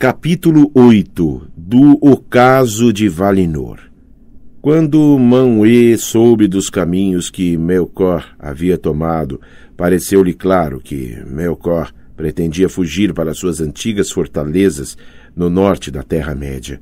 Capítulo 8 Do Ocaso de Valinor Quando Manwë soube dos caminhos que Melkor havia tomado, pareceu-lhe claro que Melkor pretendia fugir para suas antigas fortalezas no norte da Terra-média.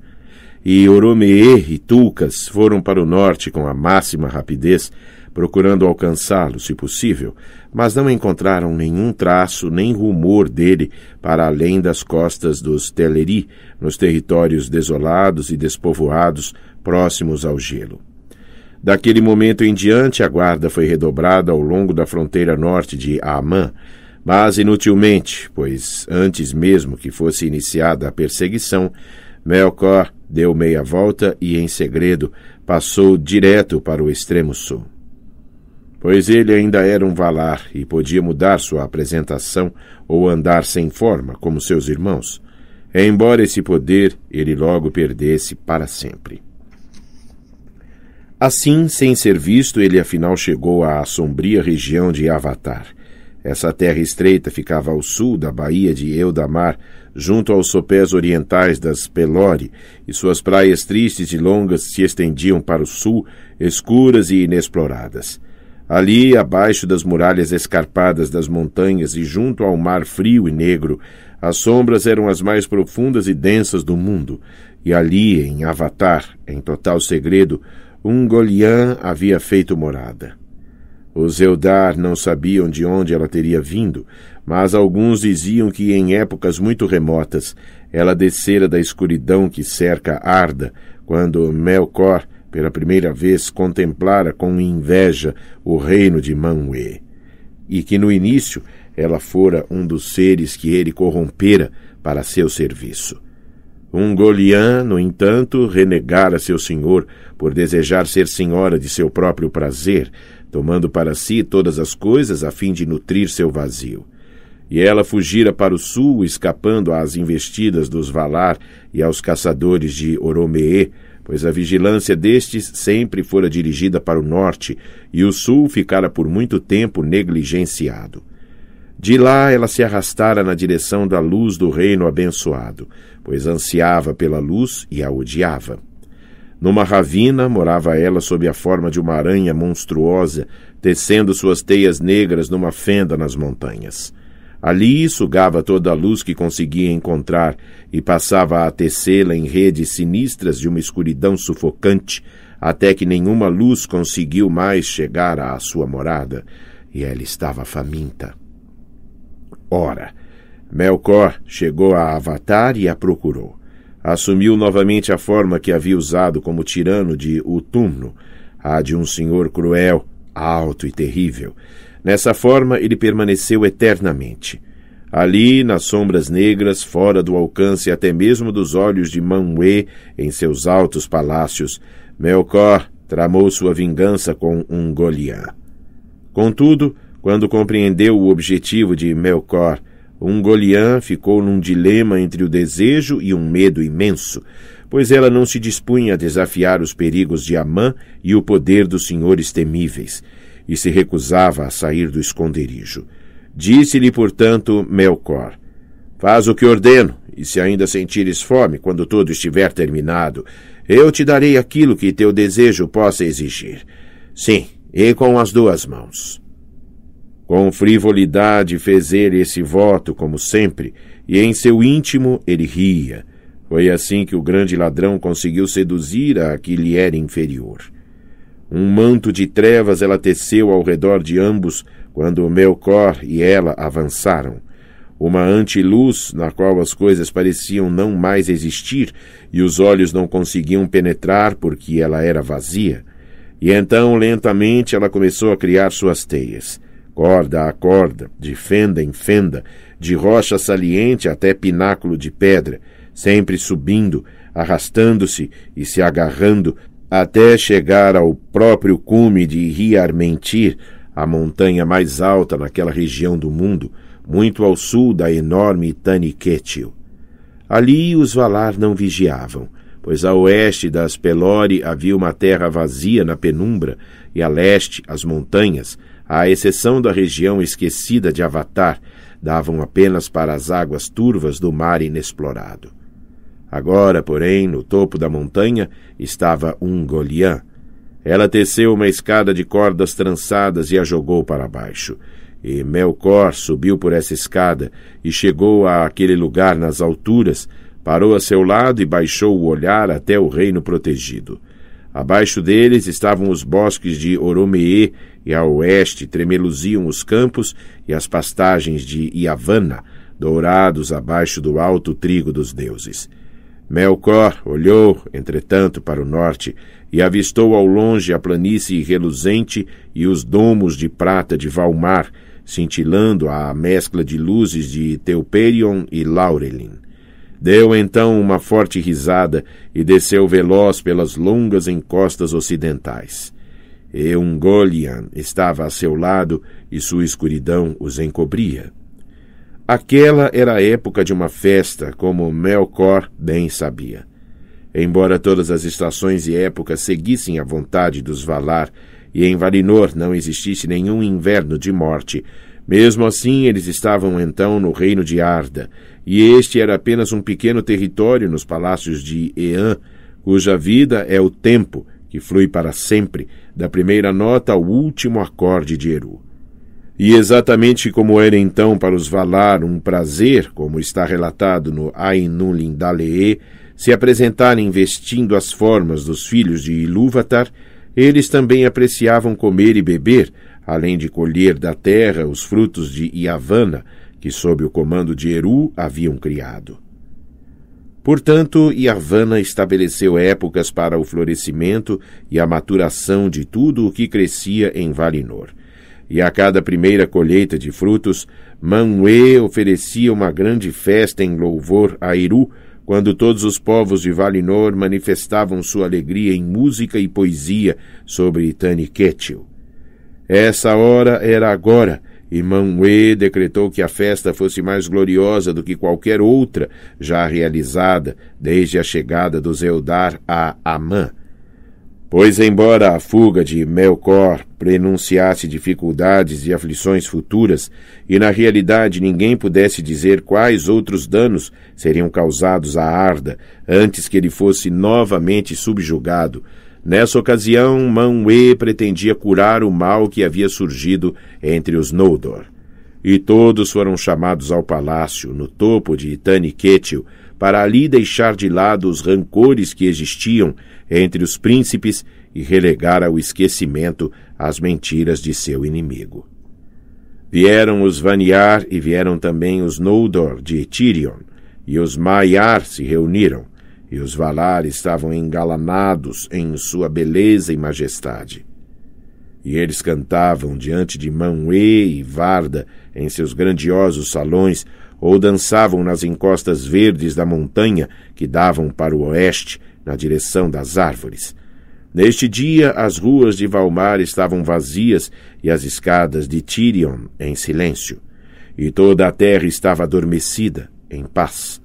E Oromeê e Tulcas foram para o norte com a máxima rapidez, procurando alcançá-lo, se possível, mas não encontraram nenhum traço nem rumor dele para além das costas dos Teleri, nos territórios desolados e despovoados próximos ao gelo. Daquele momento em diante, a guarda foi redobrada ao longo da fronteira norte de Amã, mas inutilmente, pois antes mesmo que fosse iniciada a perseguição, Melkor deu meia volta e, em segredo, passou direto para o extremo sul pois ele ainda era um valar e podia mudar sua apresentação ou andar sem forma, como seus irmãos. Embora esse poder ele logo perdesse para sempre. Assim, sem ser visto, ele afinal chegou à sombria região de Avatar. Essa terra estreita ficava ao sul da baía de Eldamar, junto aos sopés orientais das Pelore, e suas praias tristes e longas se estendiam para o sul, escuras e inexploradas. Ali, abaixo das muralhas escarpadas das montanhas e junto ao mar frio e negro, as sombras eram as mais profundas e densas do mundo, e ali, em Avatar, em total segredo, um Golian havia feito morada. Os Eldar não sabiam de onde ela teria vindo, mas alguns diziam que em épocas muito remotas ela descera da escuridão que cerca Arda, quando Melkor, pela primeira vez contemplara com inveja o reino de Manwë, e que no início ela fora um dos seres que ele corrompera para seu serviço. Um Golian, no entanto, renegara seu senhor por desejar ser senhora de seu próprio prazer, tomando para si todas as coisas a fim de nutrir seu vazio. E ela fugira para o sul, escapando às investidas dos Valar e aos caçadores de Oromeê, pois a vigilância destes sempre fora dirigida para o norte e o sul ficara por muito tempo negligenciado. De lá ela se arrastara na direção da luz do reino abençoado, pois ansiava pela luz e a odiava. Numa ravina morava ela sob a forma de uma aranha monstruosa, tecendo suas teias negras numa fenda nas montanhas. Ali sugava toda a luz que conseguia encontrar e passava a tecê-la em redes sinistras de uma escuridão sufocante, até que nenhuma luz conseguiu mais chegar à sua morada, e ela estava faminta. Ora, Melkor chegou a Avatar e a procurou. Assumiu novamente a forma que havia usado como tirano de Utumno, a de um senhor cruel, alto e terrível Nessa forma, ele permaneceu eternamente. Ali, nas sombras negras, fora do alcance até mesmo dos olhos de Manwë em seus altos palácios, Melkor tramou sua vingança com um Contudo, quando compreendeu o objetivo de Melkor, Ungolian ficou num dilema entre o desejo e um medo imenso, pois ela não se dispunha a desafiar os perigos de Amã e o poder dos senhores temíveis e se recusava a sair do esconderijo. Disse-lhe, portanto, Melcor: Faz o que ordeno, e se ainda sentires fome quando tudo estiver terminado, eu te darei aquilo que teu desejo possa exigir. Sim, e com as duas mãos. Com frivolidade fez ele esse voto, como sempre, e em seu íntimo ele ria. Foi assim que o grande ladrão conseguiu seduzir a que lhe era inferior. Um manto de trevas ela teceu ao redor de ambos quando Melkor e ela avançaram. Uma antiluz na qual as coisas pareciam não mais existir e os olhos não conseguiam penetrar porque ela era vazia. E então, lentamente, ela começou a criar suas teias. Corda a corda, de fenda em fenda, de rocha saliente até pináculo de pedra, sempre subindo, arrastando-se e se agarrando, até chegar ao próprio cume de Riarmentir, a montanha mais alta naquela região do mundo, muito ao sul da enorme Taniquetil. Ali os Valar não vigiavam, pois a oeste das Pelore havia uma terra vazia na penumbra, e a leste as montanhas, à exceção da região esquecida de Avatar, davam apenas para as águas turvas do mar inexplorado. Agora, porém, no topo da montanha estava um Goliã. Ela teceu uma escada de cordas trançadas e a jogou para baixo. E Melcor subiu por essa escada e chegou àquele lugar nas alturas, parou a seu lado e baixou o olhar até o reino protegido. Abaixo deles estavam os bosques de Oromeê, e a oeste tremeluziam os campos e as pastagens de Iavana, dourados abaixo do alto trigo dos deuses. Melkor olhou, entretanto, para o norte e avistou ao longe a planície reluzente e os domos de prata de Valmar, cintilando à mescla de luzes de Teuperion e Laurelin. Deu então uma forte risada e desceu veloz pelas longas encostas ocidentais. Eungolian estava a seu lado e sua escuridão os encobria. Aquela era a época de uma festa, como Melkor bem sabia. Embora todas as estações e épocas seguissem a vontade dos Valar, e em Valinor não existisse nenhum inverno de morte, mesmo assim eles estavam então no reino de Arda, e este era apenas um pequeno território nos palácios de Ean, cuja vida é o tempo que flui para sempre, da primeira nota ao último acorde de Eru. E exatamente como era então para os Valar um prazer, como está relatado no Ainulin se apresentarem vestindo as formas dos filhos de Ilúvatar, eles também apreciavam comer e beber, além de colher da terra os frutos de Iavana, que sob o comando de Eru haviam criado. Portanto, Iavana estabeleceu épocas para o florescimento e a maturação de tudo o que crescia em Valinor e a cada primeira colheita de frutos, Manuê oferecia uma grande festa em louvor a Iru, quando todos os povos de Valinor manifestavam sua alegria em música e poesia sobre Taniquetil. Essa hora era agora, e Manuê decretou que a festa fosse mais gloriosa do que qualquer outra já realizada desde a chegada dos Eldar a Amã, Pois, embora a fuga de Melkor prenunciasse dificuldades e aflições futuras, e na realidade ninguém pudesse dizer quais outros danos seriam causados a Arda antes que ele fosse novamente subjugado, nessa ocasião Manwë pretendia curar o mal que havia surgido entre os Noldor. E todos foram chamados ao palácio, no topo de Itaniquetil, para ali deixar de lado os rancores que existiam entre os príncipes e relegar ao esquecimento as mentiras de seu inimigo. Vieram os Vaniar e vieram também os Noldor de Tirion, e os Maiar se reuniram, e os Valar estavam engalanados em sua beleza e majestade. E eles cantavam diante de Manwë e Varda em seus grandiosos salões ou dançavam nas encostas verdes da montanha que davam para o oeste, na direção das árvores. Neste dia, as ruas de Valmar estavam vazias e as escadas de Tirion em silêncio. E toda a terra estava adormecida, em paz.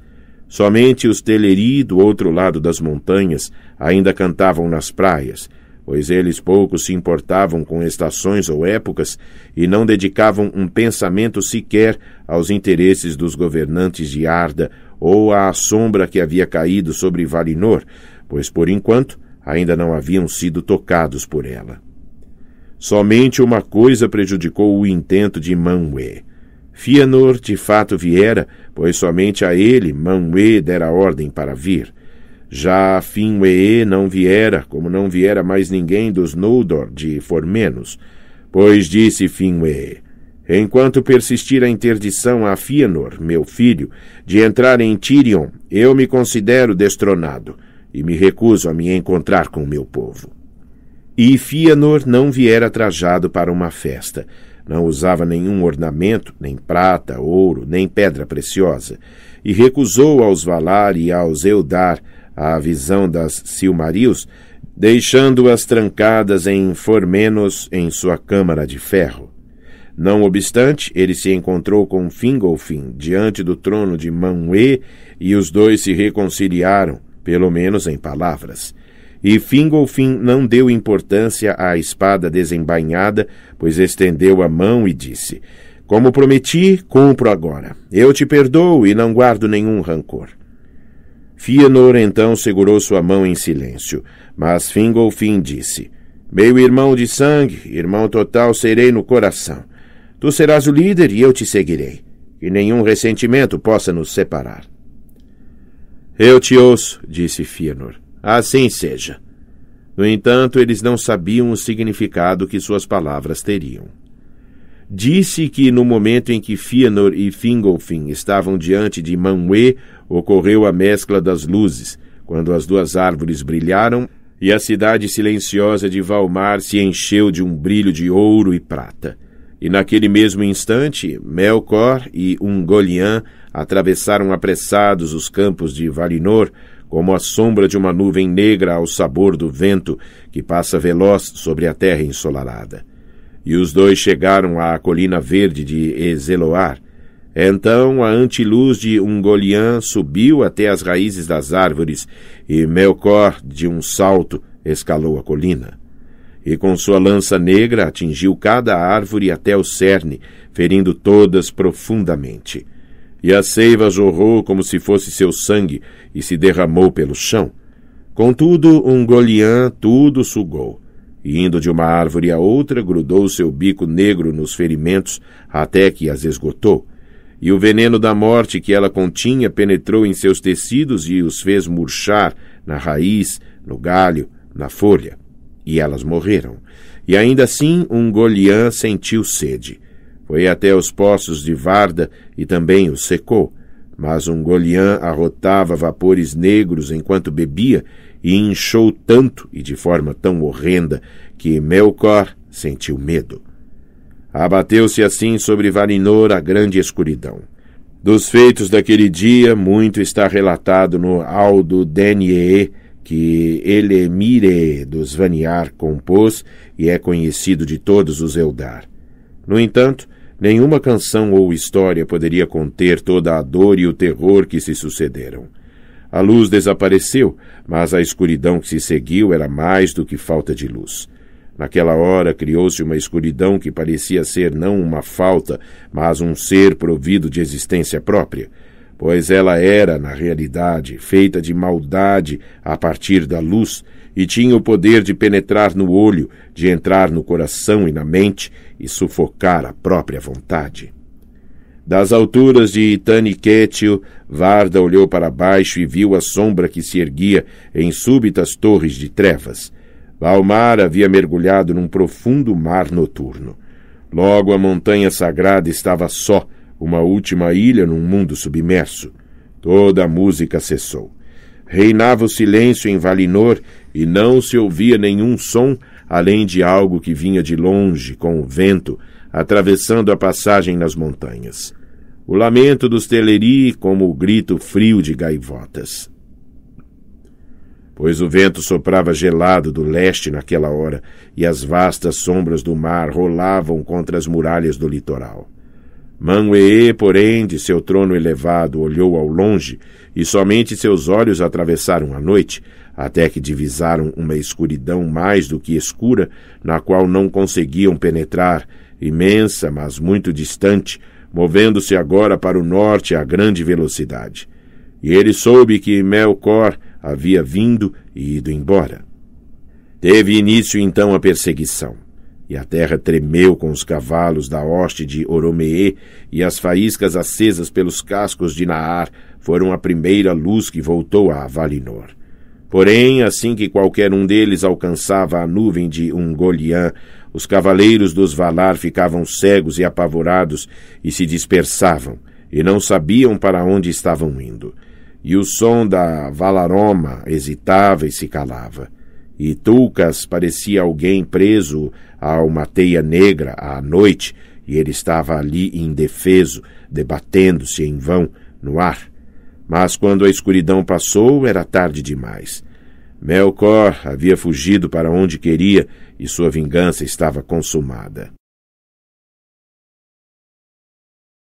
Somente os Teleri do outro lado das montanhas ainda cantavam nas praias, pois eles pouco se importavam com estações ou épocas e não dedicavam um pensamento sequer aos interesses dos governantes de Arda ou à sombra que havia caído sobre Valinor, pois por enquanto ainda não haviam sido tocados por ela. Somente uma coisa prejudicou o intento de Manwë. Fianor de fato viera, pois somente a ele Manwë dera ordem para vir. Já Finwë não viera, como não viera mais ninguém dos Noldor de Formenos. Pois disse Finwë, Enquanto persistir a interdição a Fëanor, meu filho, de entrar em Tirion, eu me considero destronado e me recuso a me encontrar com meu povo. E Fëanor não viera trajado para uma festa. Não usava nenhum ornamento, nem prata, ouro, nem pedra preciosa, e recusou aos Valar e aos Eldar à visão das Silmarils, deixando-as trancadas em Formenos em sua câmara de ferro. Não obstante, ele se encontrou com Fingolfin diante do trono de Manwë e os dois se reconciliaram, pelo menos em palavras. E Fingolfin não deu importância à espada desembainhada, pois estendeu a mão e disse: Como prometi, cumpro agora. Eu te perdoo e não guardo nenhum rancor. Fianor então segurou sua mão em silêncio, mas Fingolfin disse: Meu irmão de sangue, irmão total serei no coração. Tu serás o líder e eu te seguirei. Que nenhum ressentimento possa nos separar. Eu te ouço, disse Fianor. Assim seja. No entanto, eles não sabiam o significado que suas palavras teriam disse que no momento em que Fëanor e Fingolfin estavam diante de Manwë, ocorreu a mescla das luzes, quando as duas árvores brilharam e a cidade silenciosa de Valmar se encheu de um brilho de ouro e prata. E naquele mesmo instante, Melkor e Ungolian atravessaram apressados os campos de Valinor, como a sombra de uma nuvem negra ao sabor do vento que passa veloz sobre a terra ensolarada. E os dois chegaram à colina verde de Ezeloar. Então a antiluz de Ungolian subiu até as raízes das árvores, e Melkor, de um salto, escalou a colina. E com sua lança negra atingiu cada árvore até o cerne, ferindo todas profundamente. E a seiva jorrou como se fosse seu sangue e se derramou pelo chão. Contudo, Ungolian tudo sugou e indo de uma árvore a outra, grudou seu bico negro nos ferimentos até que as esgotou. E o veneno da morte que ela continha penetrou em seus tecidos e os fez murchar na raiz, no galho, na folha. E elas morreram. E ainda assim um Goliã sentiu sede. Foi até os poços de Varda e também os secou. Mas um Goliã arrotava vapores negros enquanto bebia, e inchou tanto e de forma tão horrenda que Melkor sentiu medo. Abateu-se assim sobre Valinor a grande escuridão. Dos feitos daquele dia, muito está relatado no Aldo Denier, que Elemire dos Vaniar compôs e é conhecido de todos os Eldar. No entanto, nenhuma canção ou história poderia conter toda a dor e o terror que se sucederam. A luz desapareceu, mas a escuridão que se seguiu era mais do que falta de luz. Naquela hora criou-se uma escuridão que parecia ser não uma falta, mas um ser provido de existência própria, pois ela era, na realidade, feita de maldade a partir da luz e tinha o poder de penetrar no olho, de entrar no coração e na mente e sufocar a própria vontade. Das alturas de Itaniquétio, Varda olhou para baixo e viu a sombra que se erguia em súbitas torres de trevas. Valmar havia mergulhado num profundo mar noturno. Logo a montanha sagrada estava só, uma última ilha num mundo submerso. Toda a música cessou. Reinava o silêncio em Valinor e não se ouvia nenhum som além de algo que vinha de longe com o vento atravessando a passagem nas montanhas. O lamento dos teleri como o grito frio de gaivotas. Pois o vento soprava gelado do leste naquela hora, e as vastas sombras do mar rolavam contra as muralhas do litoral. Manwee, porém, de seu trono elevado, olhou ao longe, e somente seus olhos atravessaram a noite, até que divisaram uma escuridão mais do que escura, na qual não conseguiam penetrar, imensa, mas muito distante, movendo-se agora para o norte a grande velocidade. E ele soube que Melkor havia vindo e ido embora. Teve início então a perseguição, e a terra tremeu com os cavalos da hoste de Oromeê, e as faíscas acesas pelos cascos de Naar foram a primeira luz que voltou a Valinor. Porém, assim que qualquer um deles alcançava a nuvem de Ungolian, os cavaleiros dos Valar ficavam cegos e apavorados e se dispersavam, e não sabiam para onde estavam indo. E o som da Valaroma hesitava e se calava. E Tulcas parecia alguém preso a uma teia negra à noite, e ele estava ali indefeso, debatendo-se em vão no ar. Mas quando a escuridão passou, era tarde demais. Melkor havia fugido para onde queria e sua vingança estava consumada.